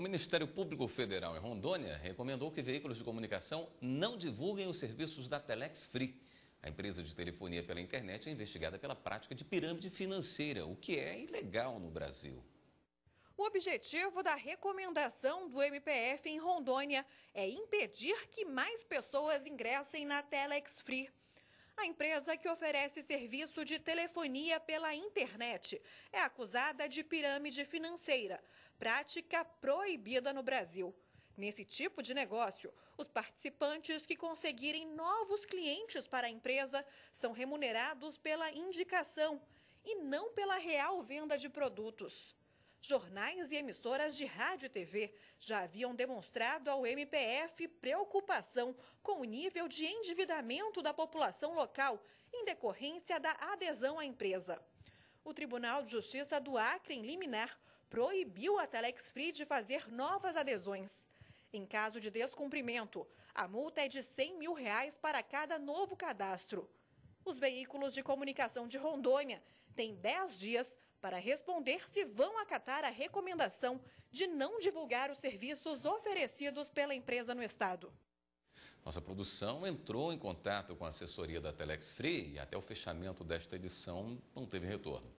O Ministério Público Federal em Rondônia recomendou que veículos de comunicação não divulguem os serviços da Telex Free. A empresa de telefonia pela internet é investigada pela prática de pirâmide financeira, o que é ilegal no Brasil. O objetivo da recomendação do MPF em Rondônia é impedir que mais pessoas ingressem na Telex Free. A empresa que oferece serviço de telefonia pela internet é acusada de pirâmide financeira, prática proibida no Brasil. Nesse tipo de negócio, os participantes que conseguirem novos clientes para a empresa são remunerados pela indicação e não pela real venda de produtos jornais e emissoras de rádio e TV já haviam demonstrado ao MPF preocupação com o nível de endividamento da população local em decorrência da adesão à empresa. O Tribunal de Justiça do Acre, em liminar, proibiu a Telex Free de fazer novas adesões. Em caso de descumprimento, a multa é de R$ 100 mil reais para cada novo cadastro. Os veículos de comunicação de Rondônia têm 10 dias para responder se vão acatar a recomendação de não divulgar os serviços oferecidos pela empresa no Estado. Nossa produção entrou em contato com a assessoria da Telex Free e até o fechamento desta edição não teve retorno.